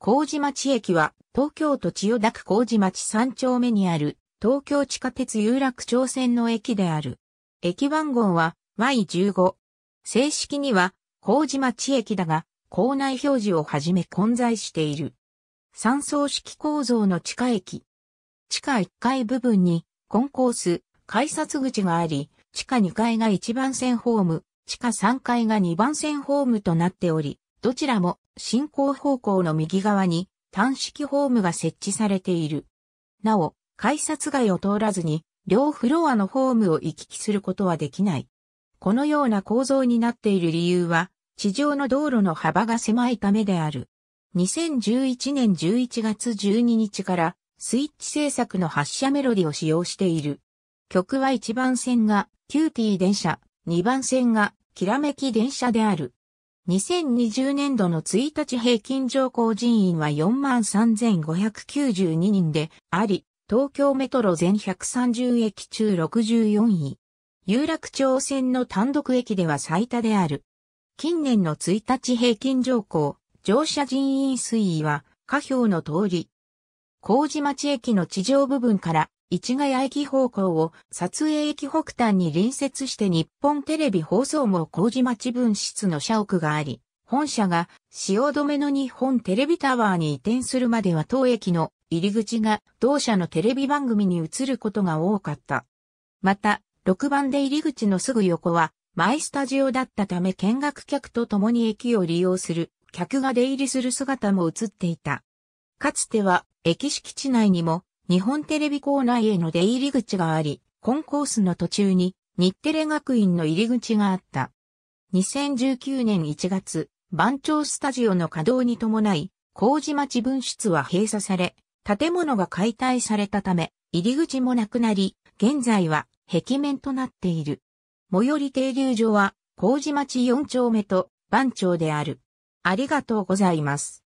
麹町駅は東京都千代田区麹町3丁目にある東京地下鉄有楽町線の駅である。駅番号は Y15。正式には麹町駅だが、構内表示をはじめ混在している。三層式構造の地下駅。地下1階部分にコンコース、改札口があり、地下2階が1番線ホーム、地下3階が2番線ホームとなっており、どちらも進行方向の右側に単式ホームが設置されている。なお、改札外を通らずに両フロアのホームを行き来することはできない。このような構造になっている理由は、地上の道路の幅が狭いためである。2011年11月12日からスイッチ制作の発車メロディを使用している。曲は1番線がキューティー電車、2番線がきらめき電車である。2020年度の1日平均上降人員は43,592人であり、東京メトロ全130駅中64位。有楽町線の単独駅では最多である。近年の1日平均上降、乗車人員推移は、下表の通り。麹町駅の地上部分から市ヶ谷駅方向を撮影駅北端に隣接して日本テレビ放送網麹町分室の社屋があり、本社が止めの日本テレビタワーに移転するまでは当駅の入り口が同社のテレビ番組に移ることが多かった。また、6番で入り口のすぐ横はマイスタジオだったため見学客と共に駅を利用する客が出入りする姿も映っていた。かつては駅敷地内にも日本テレビ構内への出入り口があり、コンコースの途中に日テレ学院の入り口があった。2019年1月、番長スタジオの稼働に伴い、麹町分室は閉鎖され、建物が解体されたため、入り口もなくなり、現在は壁面となっている。最寄り停留所は、麹町4丁目と番長である。ありがとうございます。